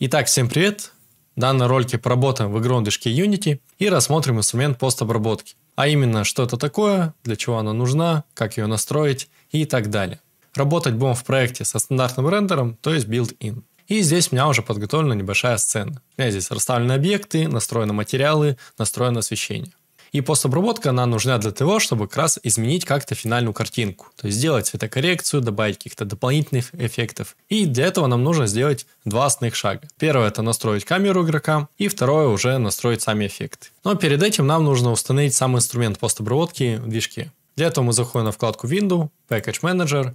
Итак, всем привет! В данном ролике поработаем в игровом движке Unity и рассмотрим инструмент постобработки. А именно, что это такое, для чего она нужна, как ее настроить и так далее. Работать будем в проекте со стандартным рендером, то есть built-in. И здесь у меня уже подготовлена небольшая сцена. У меня здесь расставлены объекты, настроены материалы, настроено освещение. И постобработка, она нужна для того, чтобы как раз изменить как-то финальную картинку. То есть сделать цветокоррекцию, добавить каких-то дополнительных эффектов. И для этого нам нужно сделать два основных шага. Первое – это настроить камеру игрока, и второе – уже настроить сами эффекты. Но перед этим нам нужно установить сам инструмент постобработки в движке. Для этого мы заходим на вкладку Window, Package Manager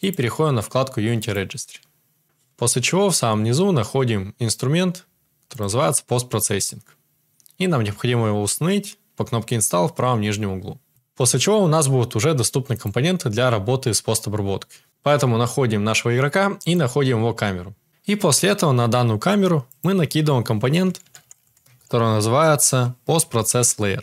и переходим на вкладку Unity Registry. После чего в самом низу находим инструмент, который называется Post Processing. И нам необходимо его установить по кнопке Install в правом нижнем углу. После чего у нас будут уже доступны компоненты для работы с постобработкой. Поэтому находим нашего игрока и находим его камеру. И после этого на данную камеру мы накидываем компонент, который называется Post-Process Layer.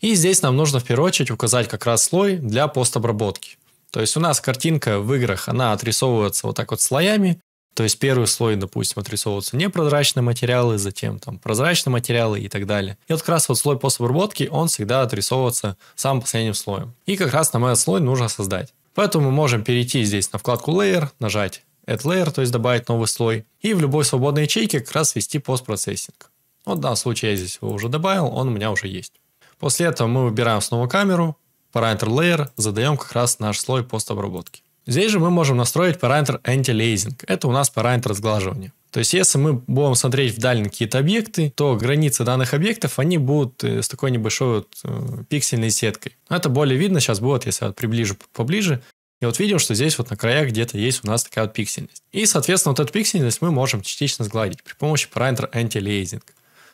И здесь нам нужно в первую очередь указать как раз слой для постобработки. То есть у нас картинка в играх, она отрисовывается вот так вот слоями, то есть первый слой, допустим, отрисовываются непрозрачные материалы, затем там прозрачные материалы и так далее. И вот как раз вот слой после обработки, он всегда отрисовывается самым последним слоем. И как раз нам этот слой нужно создать. Поэтому мы можем перейти здесь на вкладку Layer, нажать Add Layer, то есть добавить новый слой, и в любой свободной ячейке как раз ввести постпроцессинг. Вот в данном случае я здесь его уже добавил, он у меня уже есть. После этого мы выбираем снова камеру, параметр Layer, задаем как раз наш слой постобработки. Здесь же мы можем настроить параметр anti-lazing. Это у нас параметр сглаживания. То есть, если мы будем смотреть вдаль на какие-то объекты, то границы данных объектов, они будут э, с такой небольшой вот э, пиксельной сеткой. Это более видно сейчас будет, если я приближу поближе. И вот видим, что здесь вот на краях где-то есть у нас такая вот пиксельность. И, соответственно, вот эту пиксельность мы можем частично сгладить при помощи параметра anti-lazing.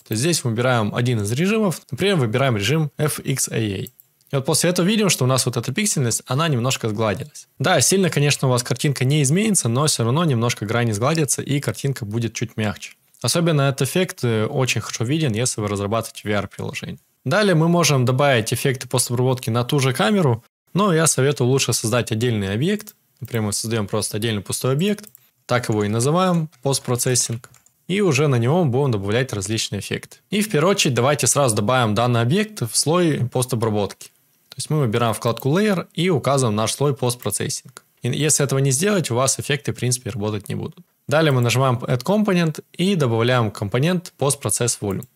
То есть здесь выбираем один из режимов. Например, выбираем режим FXAA. И вот после этого видим, что у нас вот эта пиксельность, она немножко сгладилась. Да, сильно, конечно, у вас картинка не изменится, но все равно немножко грани сгладятся, и картинка будет чуть мягче. Особенно этот эффект э, очень хорошо виден, если вы разрабатываете VR-приложение. Далее мы можем добавить эффекты постобработки на ту же камеру, но я советую лучше создать отдельный объект. Например, мы создаем просто отдельный пустой объект, так его и называем, постпроцессинг. И уже на него будем добавлять различные эффекты. И в первую очередь давайте сразу добавим данный объект в слой постобработки есть мы выбираем вкладку Layer и указываем наш слой постпроцессинг. И если этого не сделать, у вас эффекты, в принципе, работать не будут. Далее мы нажимаем Add Component и добавляем компонент Post-Process Volume.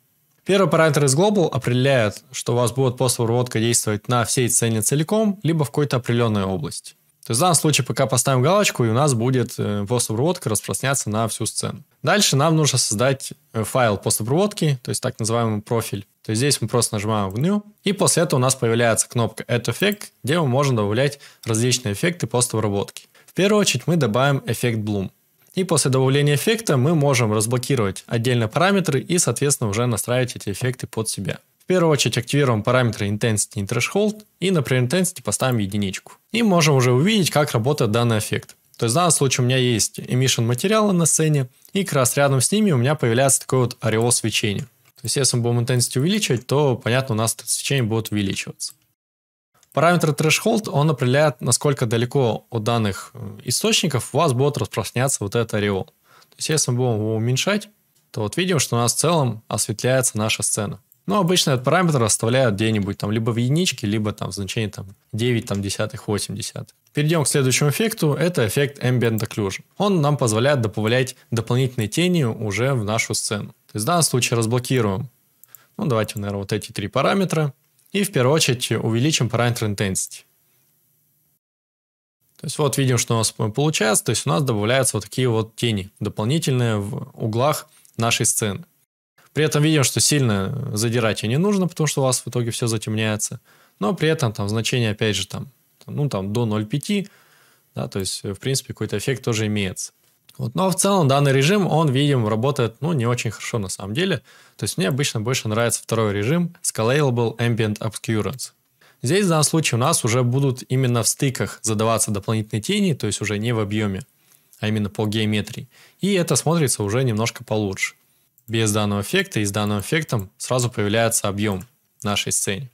Первый параметр из Global определяет, что у вас будет постобработка действовать на всей цене целиком, либо в какой-то определенной области. То есть в данном случае пока поставим галочку, и у нас будет э, постобработка распространяться на всю сцену. Дальше нам нужно создать э, файл постобработки, то есть так называемый профиль. То есть здесь мы просто нажимаем в New, и после этого у нас появляется кнопка Add Effect, где мы можем добавлять различные эффекты после обработки. В первую очередь мы добавим эффект Bloom. И после добавления эффекта мы можем разблокировать отдельные параметры и, соответственно, уже настраивать эти эффекты под себя. В первую очередь активируем параметры Intensity и Threshold, и, например, Intensity поставим единичку. И можем уже увидеть, как работает данный эффект. То есть в данном случае у меня есть Emission материалы на сцене, и как раз рядом с ними у меня появляется такое вот ореол свечения. Если мы будем intensity увеличивать, то, понятно, у нас свечения будут увеличиваться. Параметр threshold, он определяет, насколько далеко от данных э, источников у вас будет распространяться вот этот ореол. То есть, если мы будем его уменьшать, то вот видим, что у нас в целом осветляется наша сцена. Но обычно этот параметр оставляют где-нибудь там либо в единичке, либо там в значении там 9, там, десятых, 80. Перейдем к следующему эффекту. Это эффект Ambient Occlusion. Он нам позволяет добавлять дополнительные тени уже в нашу сцену. То есть в данном случае разблокируем, ну давайте, наверное, вот эти три параметра, и в первую очередь увеличим параметр intensity. То есть вот видим, что у нас получается, то есть у нас добавляются вот такие вот тени дополнительные в углах нашей сцены. При этом видим, что сильно задирать ее не нужно, потому что у вас в итоге все затемняется. Но при этом там значение, опять же, там, ну, там до 0,5, да, то есть, в принципе, какой-то эффект тоже имеется. Вот. Но в целом данный режим, он, видим, работает ну, не очень хорошо на самом деле. То есть мне обычно больше нравится второй режим Scalable Ambient Obscurance. Здесь в данном случае у нас уже будут именно в стыках задаваться дополнительные тени, то есть уже не в объеме, а именно по геометрии. И это смотрится уже немножко получше. Без данного эффекта и с данным эффектом сразу появляется объем нашей сцены.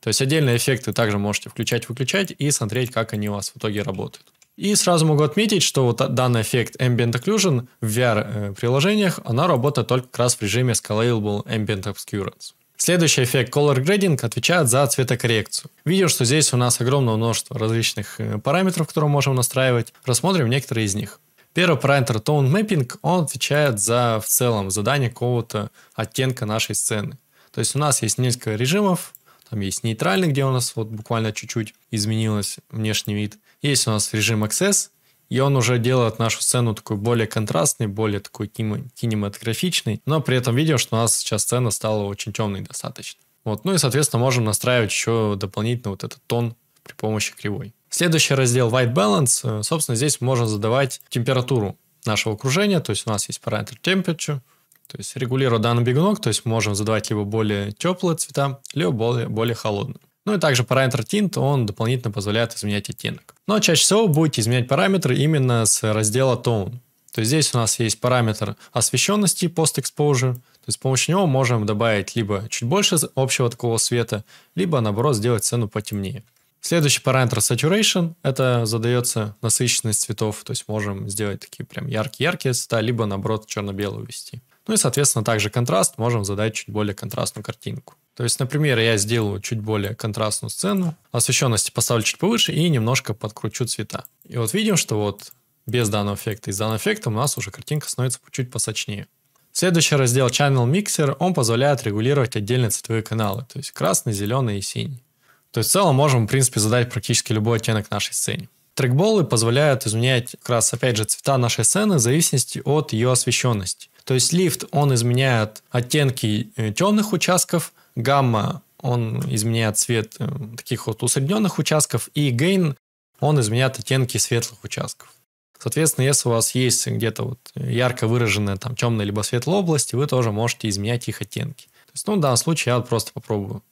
То есть отдельные эффекты также можете включать-выключать и смотреть, как они у вас в итоге работают. И сразу могу отметить, что вот данный эффект Ambient Occlusion в VR-приложениях, э, она работает только как раз в режиме Scalable Ambient Obscurance. Следующий эффект Color Grading отвечает за цветокоррекцию. Видим, что здесь у нас огромное множество различных э, параметров, которые можем настраивать. Рассмотрим некоторые из них. Первый параметр Tone Mapping, он отвечает за в целом задание какого-то оттенка нашей сцены. То есть у нас есть несколько режимов, там есть нейтральный, где у нас вот буквально чуть-чуть изменилось внешний вид. Есть у нас режим Access, и он уже делает нашу сцену такой более контрастной, более такой кинематографичной, но при этом видим, что у нас сейчас сцена стала очень темной достаточно. Вот, ну и, соответственно, можем настраивать еще дополнительно вот этот тон при помощи кривой. Следующий раздел White Balance. Э, собственно, здесь можно задавать температуру нашего окружения, то есть у нас есть параметр temperature, то есть регулируя данный бегунок, то есть можем задавать либо более теплые цвета, либо более, более холодные. Ну и также параметр tint, он дополнительно позволяет изменять оттенок. Но чаще всего будете изменять параметры именно с раздела tone. То есть здесь у нас есть параметр освещенности post exposure, то есть с помощью него можем добавить либо чуть больше общего такого света, либо наоборот сделать сцену потемнее. Следующий параметр saturation, это задается насыщенность цветов, то есть можем сделать такие прям яркие-яркие цвета, либо наоборот черно-белые ввести. Ну и, соответственно, также контраст можем задать чуть более контрастную картинку. То есть, например, я сделаю чуть более контрастную сцену, освещенности поставлю чуть повыше и немножко подкручу цвета. И вот видим, что вот без данного эффекта и с данным эффектом у нас уже картинка становится чуть посочнее. Следующий раздел Channel Mixer, он позволяет регулировать отдельные цветовые каналы, то есть красный, зеленый и синий. То есть в целом можем, в принципе, задать практически любой оттенок нашей сцене. Трекболы позволяют изменять как раз, опять же, цвета нашей сцены в зависимости от ее освещенности. То есть лифт, он изменяет оттенки э, темных участков, гамма, он изменяет цвет э, таких вот усредненных участков, и гейн, он изменяет оттенки светлых участков. Соответственно, если у вас есть где-то вот ярко выраженная там темная либо светлая область, вы тоже можете изменять их оттенки. То есть, ну, в данном случае я вот просто попробую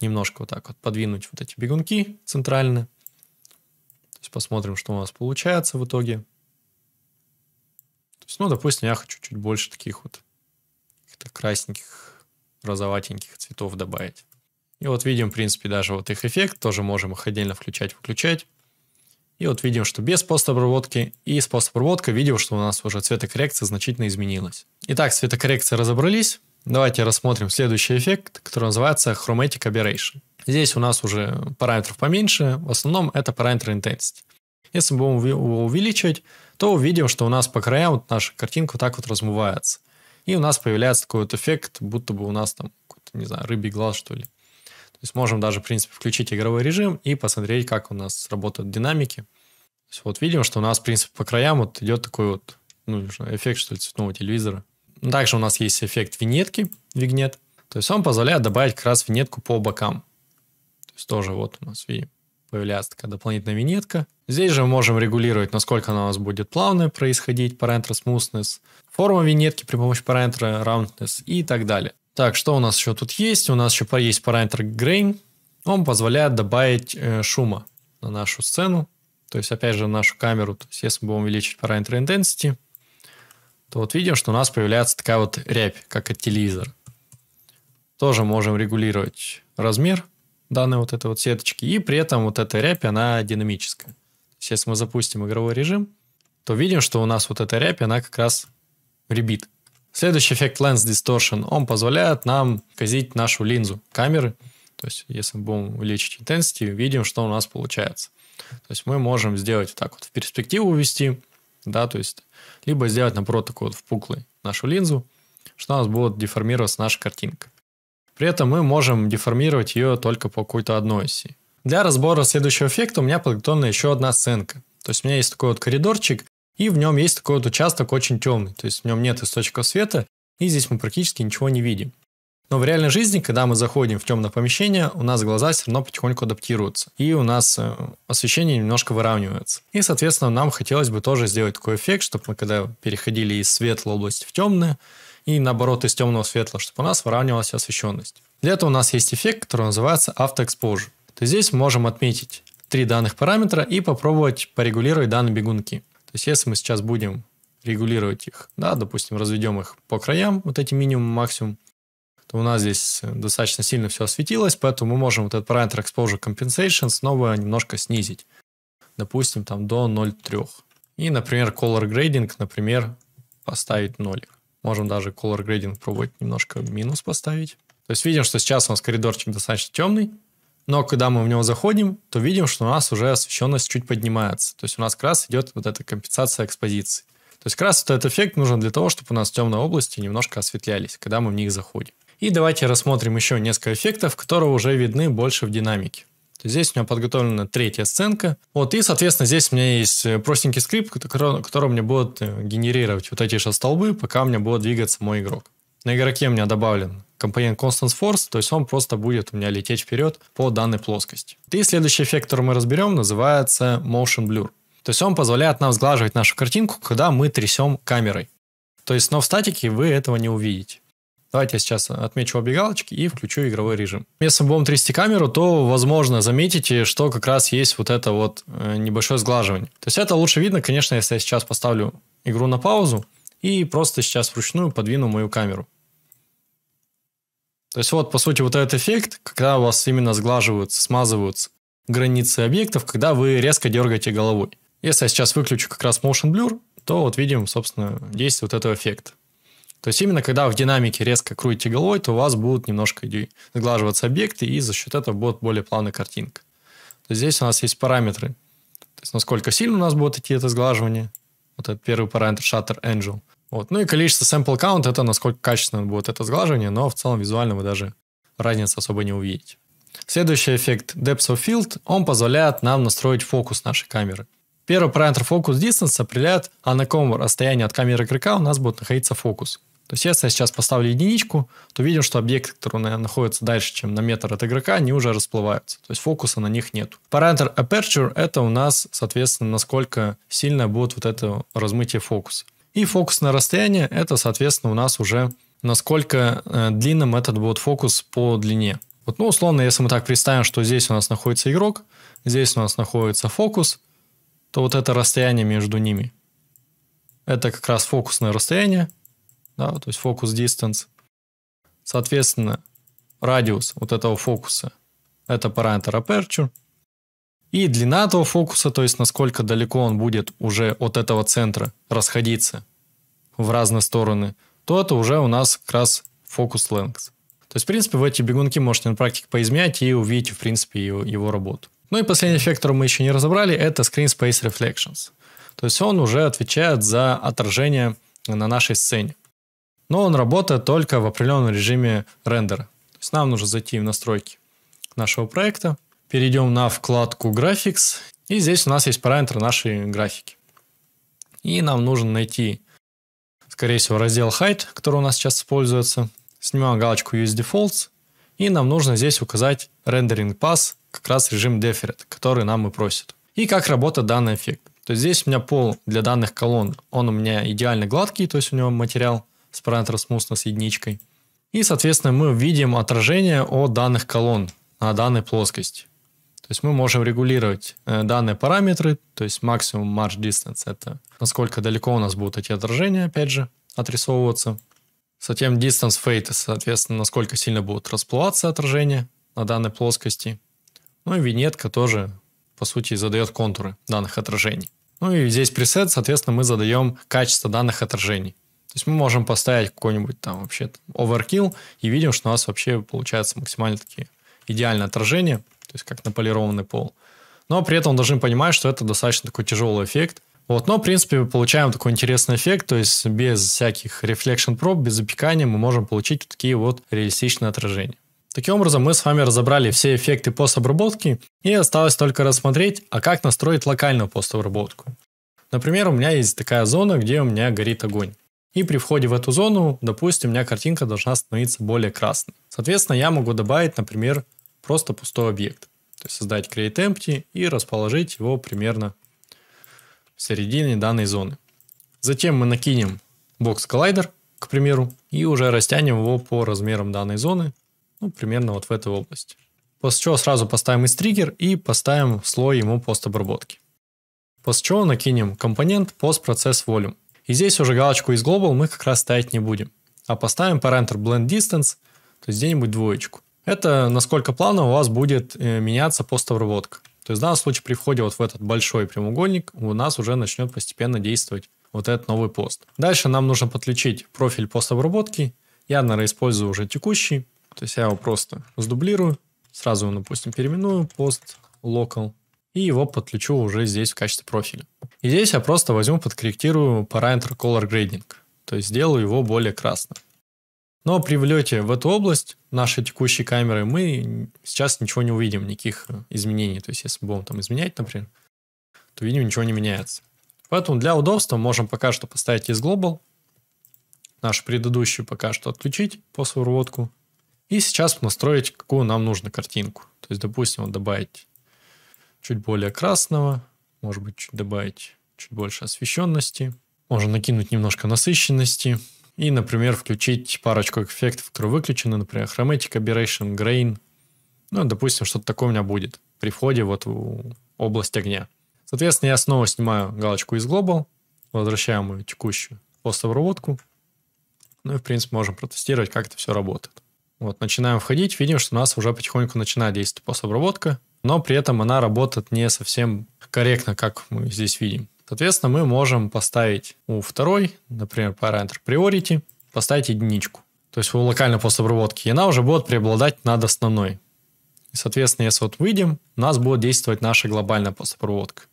немножко вот так вот подвинуть вот эти бегунки центральные, То есть посмотрим, что у нас получается в итоге. То есть, ну, допустим, я хочу чуть больше таких вот красненьких, розоватеньких цветов добавить. И вот видим, в принципе, даже вот их эффект. Тоже можем их отдельно включать, выключать. И вот видим, что без постобработки и с постобработкой видим, что у нас уже цветокоррекция значительно изменилась. Итак, с разобрались. Давайте рассмотрим следующий эффект, который называется Chromatic Aberration. Здесь у нас уже параметров поменьше, в основном это параметр Intensity. Если мы будем его увеличивать, то увидим, что у нас по краям вот наша картинка вот так вот размывается. И у нас появляется такой вот эффект, будто бы у нас там, не знаю, рыбий глаз, что ли. То есть можем даже, в принципе, включить игровой режим и посмотреть, как у нас работают динамики. То есть вот видим, что у нас, в принципе, по краям вот идет такой вот ну, эффект, что ли, цветного телевизора. Ну, также у нас есть эффект виньетки, вигнет. То есть он позволяет добавить как раз виньетку по бокам. То есть тоже вот у нас видим появляется такая дополнительная винетка. Здесь же мы можем регулировать, насколько она у нас будет плавно происходить, параметр smoothness, форма винетки при помощи параметра roundness и так далее. Так, что у нас еще тут есть? У нас еще есть параметр grain. Он позволяет добавить э, шума на нашу сцену. То есть, опять же, на нашу камеру. То есть, если мы будем увеличить параметр intensity, то вот видим, что у нас появляется такая вот рябь, как от телевизора. Тоже можем регулировать размер данной вот этой вот сеточки, и при этом вот эта рябь, она динамическая. То есть, если мы запустим игровой режим, то видим, что у нас вот эта рябь, она как раз ребит. Следующий эффект Lens Distortion, он позволяет нам казить нашу линзу камеры. То есть, если мы будем увеличить intensity, видим, что у нас получается. То есть, мы можем сделать так вот в перспективу увести, да, то есть, либо сделать, наоборот, такой вот впуклый нашу линзу, что у нас будет деформироваться наша картинка. При этом мы можем деформировать ее только по какой-то одной оси. Для разбора следующего эффекта у меня подготовлена еще одна сценка. То есть у меня есть такой вот коридорчик, и в нем есть такой вот участок очень темный, то есть в нем нет источников света, и здесь мы практически ничего не видим. Но в реальной жизни, когда мы заходим в темное помещение, у нас глаза все равно потихоньку адаптируются, и у нас э, освещение немножко выравнивается. И, соответственно, нам хотелось бы тоже сделать такой эффект, чтобы мы, когда переходили из светлой области в темную и наоборот из темного в светлое, чтобы у нас выравнивалась освещенность. Для этого у нас есть эффект, который называется автоэкспозжу. То есть здесь можем отметить три данных параметра и попробовать порегулировать данные бегунки. То есть если мы сейчас будем регулировать их, да, допустим, разведем их по краям, вот эти минимум, максимум, то у нас здесь достаточно сильно все осветилось, поэтому мы можем вот этот параметр exposure compensation снова немножко снизить. Допустим, там до 0,3. И, например, color grading, например, поставить 0. Можем даже color grading пробовать немножко минус поставить. То есть видим, что сейчас у нас коридорчик достаточно темный, но когда мы в него заходим, то видим, что у нас уже освещенность чуть поднимается. То есть у нас как раз идет вот эта компенсация экспозиции. То есть как раз этот эффект нужен для того, чтобы у нас темные области немножко осветлялись, когда мы в них заходим. И давайте рассмотрим еще несколько эффектов, которые уже видны больше в динамике. Здесь у меня подготовлена третья сценка. Вот, и, соответственно, здесь у меня есть э, простенький скрипт, который, который мне будет э, генерировать вот эти же столбы, пока у меня будет двигаться мой игрок. На игроке у меня добавлен компонент Constant Force, то есть он просто будет у меня лететь вперед по данной плоскости. И следующий эффект, который мы разберем, называется Motion Blur. То есть он позволяет нам сглаживать нашу картинку, когда мы трясем камерой. То есть, но в статике вы этого не увидите. Давайте я сейчас отмечу обегалочки и включу игровой режим. Если мы будем трясти камеру, то, возможно, заметите, что как раз есть вот это вот э, небольшое сглаживание. То есть это лучше видно, конечно, если я сейчас поставлю игру на паузу и просто сейчас вручную подвину мою камеру. То есть вот, по сути, вот этот эффект, когда у вас именно сглаживаются, смазываются границы объектов, когда вы резко дергаете головой. Если я сейчас выключу как раз motion blur, то вот видим, собственно, действие вот этого эффекта. То есть именно когда в динамике резко крутите головой, то у вас будут немножко сглаживаться объекты, и за счет этого будет более плавная картинка. То есть здесь у нас есть параметры. То есть насколько сильно у нас будет идти это сглаживание. Вот это первый параметр Shutter Angel. Вот. Ну и количество sample count, это насколько качественно будет это сглаживание, но в целом визуально вы даже разницы особо не увидите. Следующий эффект Depth of Field, он позволяет нам настроить фокус нашей камеры. Первый параметр Focus Distance определяет, а на каком расстоянии от камеры игрока у нас будет находиться фокус. То есть, если я сейчас поставлю единичку, то видим, что объекты, которые находятся дальше, чем на метр от игрока, они уже расплываются. То есть, фокуса на них нет. Параметр Aperture – это у нас, соответственно, насколько сильно будет вот это размытие фокуса. И фокусное расстояние – это, соответственно, у нас уже насколько э, длинным этот будет фокус по длине. Вот, ну, условно, если мы так представим, что здесь у нас находится игрок, здесь у нас находится фокус, то вот это расстояние между ними. Это как раз фокусное расстояние, да, то есть фокус distance. Соответственно, радиус вот этого фокуса – это параметр aperture. И длина этого фокуса, то есть насколько далеко он будет уже от этого центра расходиться в разные стороны, то это уже у нас как раз фокус length. То есть, в принципе, в эти бегунки можете на практике поизменять и увидеть в принципе, его, его работу. Ну и последний эффект, который мы еще не разобрали, это Screen Space Reflections. То есть он уже отвечает за отражение на нашей сцене но он работает только в определенном режиме рендера. То есть нам нужно зайти в настройки нашего проекта, перейдем на вкладку Graphics, и здесь у нас есть параметры нашей графики. И нам нужно найти, скорее всего, раздел Height, который у нас сейчас используется. Снимаем галочку Use Defaults, и нам нужно здесь указать Rendering Pass, как раз режим Deferred, который нам и просит. И как работает данный эффект. То есть здесь у меня пол для данных колонн, он у меня идеально гладкий, то есть у него материал Sprite Rasmus с единичкой. И, соответственно, мы видим отражение о данных колонн на данной плоскости. То есть мы можем регулировать э, данные параметры, то есть максимум march distance, это насколько далеко у нас будут эти отражения, опять же, отрисовываться. Затем distance fade, соответственно, насколько сильно будут расплываться отражения на данной плоскости. Ну и винетка тоже, по сути, задает контуры данных отражений. Ну и здесь пресет, соответственно, мы задаем качество данных отражений. То есть мы можем поставить какой-нибудь там вообще overkill и видим, что у нас вообще получается максимально такие идеальное отражение, то есть как наполированный пол. Но при этом должны понимать, что это достаточно такой тяжелый эффект. Вот, но, в принципе, получаем такой интересный эффект, то есть без всяких reflection проб, без запекания мы можем получить такие вот реалистичные отражения. Таким образом, мы с вами разобрали все эффекты постобработки, и осталось только рассмотреть, а как настроить локальную постобработку. Например, у меня есть такая зона, где у меня горит огонь. И при входе в эту зону, допустим, у меня картинка должна становиться более красной. Соответственно, я могу добавить, например, просто пустой объект. То есть создать create empty и расположить его примерно в середине данной зоны. Затем мы накинем Box Collider, к примеру, и уже растянем его по размерам данной зоны, ну, примерно вот в этой области. После чего сразу поставим из триггер и поставим слой ему постобработки. После чего накинем компонент Post-Process volume. И здесь уже галочку из Global мы как раз ставить не будем, а поставим параметр Blend Distance, то есть где-нибудь двоечку. Это насколько плавно у вас будет э, меняться постобработка. То есть в данном случае при входе вот в этот большой прямоугольник у нас уже начнет постепенно действовать вот этот новый пост. Дальше нам нужно подключить профиль постобработки. Я, наверное, использую уже текущий. То есть я его просто сдублирую. Сразу, допустим, переименую пост local и его подключу уже здесь в качестве профиля. И здесь я просто возьму, подкорректирую параметр Color Grading, то есть сделаю его более красным. Но при влете в эту область нашей текущей камеры мы сейчас ничего не увидим, никаких изменений. То есть если будем там изменять, например, то видим, ничего не меняется. Поэтому для удобства можем пока что поставить из Global, наш предыдущий пока что отключить по выводку, и сейчас настроить, какую нам нужно картинку. То есть, допустим, вот добавить чуть более красного, может быть, чуть добавить чуть больше освещенности. Можно накинуть немножко насыщенности. И, например, включить парочку эффектов, которые выключены, например, Chromatic Aberration, Grain. Ну, допустим, что-то такое у меня будет при входе вот в область огня. Соответственно, я снова снимаю галочку из Global, возвращаем ее текущую постобработку. Ну и, в принципе, можем протестировать, как это все работает. Вот, начинаем входить, видим, что у нас уже потихоньку начинает действовать постобработка но при этом она работает не совсем корректно, как мы здесь видим. Соответственно, мы можем поставить у второй, например, параметр priority, поставить единичку. То есть у локальной постобработки. И она уже будет преобладать над основной. И, соответственно, если вот выйдем, у нас будет действовать наша глобальная постобработка.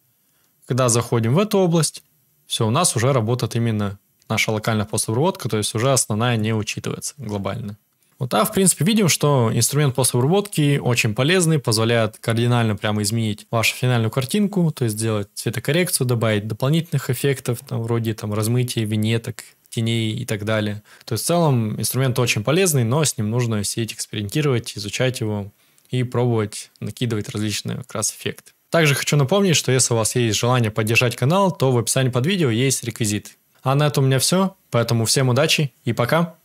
Когда заходим в эту область, все, у нас уже работает именно наша локальная постобработка, то есть уже основная не учитывается глобально. Вот, а в принципе видим, что инструмент после обработки очень полезный, позволяет кардинально прямо изменить вашу финальную картинку, то есть сделать цветокоррекцию, добавить дополнительных эффектов, там, вроде там, размытия, винеток, теней и так далее. То есть в целом инструмент очень полезный, но с ним нужно сидеть, экспериментировать, изучать его и пробовать накидывать различные как раз эффекты. Также хочу напомнить, что если у вас есть желание поддержать канал, то в описании под видео есть реквизит. А на этом у меня все, поэтому всем удачи и пока!